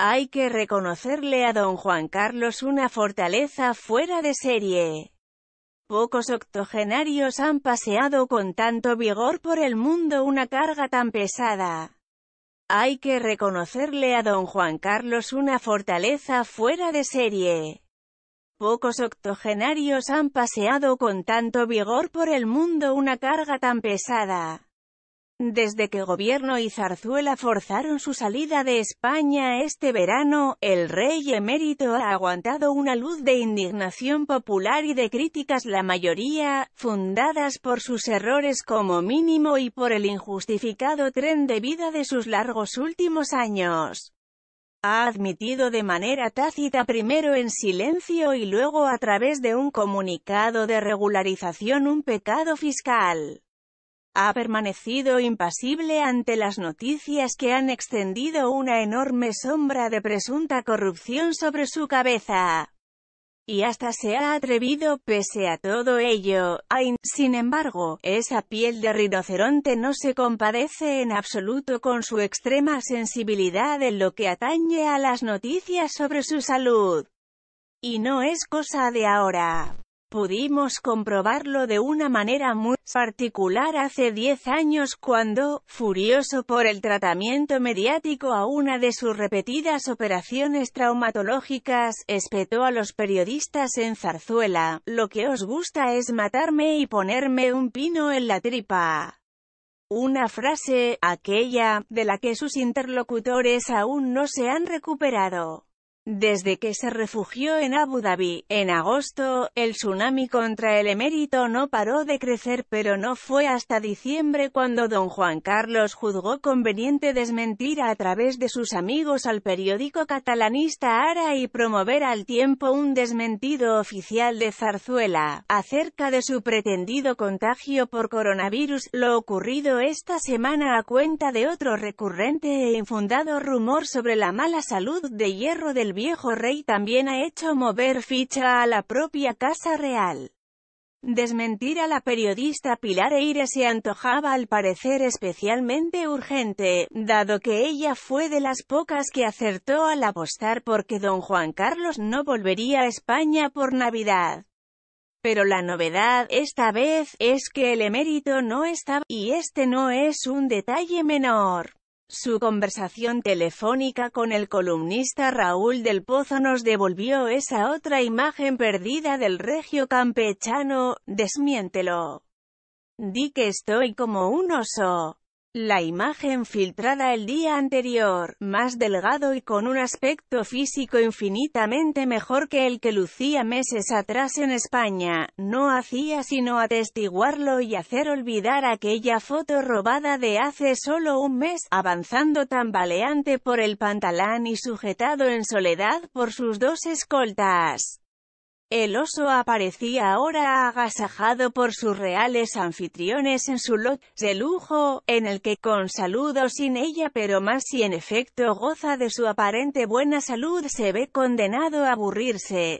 Hay que reconocerle a don Juan Carlos una fortaleza fuera de serie. Pocos octogenarios han paseado con tanto vigor por el mundo una carga tan pesada. Hay que reconocerle a don Juan Carlos una fortaleza fuera de serie. Pocos octogenarios han paseado con tanto vigor por el mundo una carga tan pesada. Desde que Gobierno y Zarzuela forzaron su salida de España este verano, el rey emérito ha aguantado una luz de indignación popular y de críticas la mayoría, fundadas por sus errores como mínimo y por el injustificado tren de vida de sus largos últimos años. Ha admitido de manera tácita primero en silencio y luego a través de un comunicado de regularización un pecado fiscal ha permanecido impasible ante las noticias que han extendido una enorme sombra de presunta corrupción sobre su cabeza. Y hasta se ha atrevido, pese a todo ello, a sin embargo, esa piel de rinoceronte no se compadece en absoluto con su extrema sensibilidad en lo que atañe a las noticias sobre su salud. Y no es cosa de ahora. Pudimos comprobarlo de una manera muy particular hace 10 años cuando, furioso por el tratamiento mediático a una de sus repetidas operaciones traumatológicas, espetó a los periodistas en Zarzuela, lo que os gusta es matarme y ponerme un pino en la tripa. Una frase, aquella, de la que sus interlocutores aún no se han recuperado. Desde que se refugió en Abu Dhabi, en agosto, el tsunami contra el emérito no paró de crecer pero no fue hasta diciembre cuando don Juan Carlos juzgó conveniente desmentir a través de sus amigos al periódico catalanista Ara y promover al tiempo un desmentido oficial de Zarzuela, acerca de su pretendido contagio por coronavirus, lo ocurrido esta semana a cuenta de otro recurrente e infundado rumor sobre la mala salud de hierro del viejo rey también ha hecho mover ficha a la propia Casa Real. Desmentir a la periodista Pilar Eire se antojaba al parecer especialmente urgente, dado que ella fue de las pocas que acertó al apostar porque don Juan Carlos no volvería a España por Navidad. Pero la novedad, esta vez, es que el emérito no estaba, y este no es un detalle menor. Su conversación telefónica con el columnista Raúl del Pozo nos devolvió esa otra imagen perdida del regio campechano, desmiéntelo. Di que estoy como un oso. La imagen filtrada el día anterior, más delgado y con un aspecto físico infinitamente mejor que el que lucía meses atrás en España, no hacía sino atestiguarlo y hacer olvidar aquella foto robada de hace solo un mes, avanzando tambaleante por el pantalán y sujetado en soledad por sus dos escoltas. El oso aparecía ahora agasajado por sus reales anfitriones en su lot de lujo, en el que con saludo sin ella pero más si en efecto goza de su aparente buena salud se ve condenado a aburrirse,